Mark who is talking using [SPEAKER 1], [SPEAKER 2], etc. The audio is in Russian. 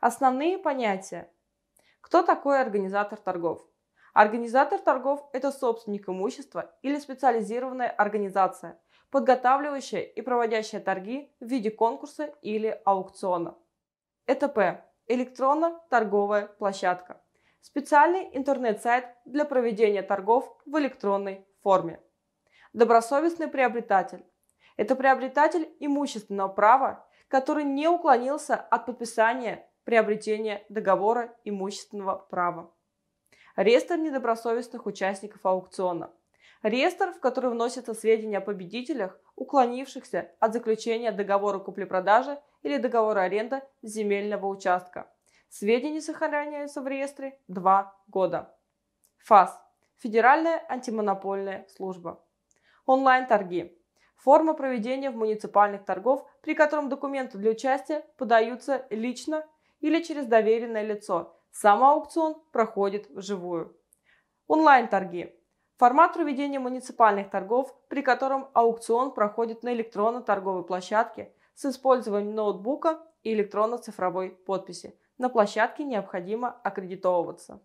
[SPEAKER 1] Основные понятия. Кто такой организатор торгов? Организатор торгов – это собственник имущества или специализированная организация, подготавливающая и проводящая торги в виде конкурса или аукциона. ЭТП – электронно-торговая площадка. Специальный интернет-сайт для проведения торгов в электронной форме. Добросовестный приобретатель – это приобретатель имущественного права, который не уклонился от подписания приобретения договора имущественного права. Реестр недобросовестных участников аукциона. Реестр, в который вносятся сведения о победителях, уклонившихся от заключения договора купли-продажи или договора аренды земельного участка. Сведения сохраняются в реестре 2 года. ФАС – Федеральная антимонопольная служба. Онлайн-торги – форма проведения в муниципальных торгов, при котором документы для участия подаются лично или через доверенное лицо. Сам аукцион проходит вживую. Онлайн-торги. Формат проведения муниципальных торгов, при котором аукцион проходит на электронно-торговой площадке с использованием ноутбука и электронно-цифровой подписи. На площадке необходимо аккредитовываться.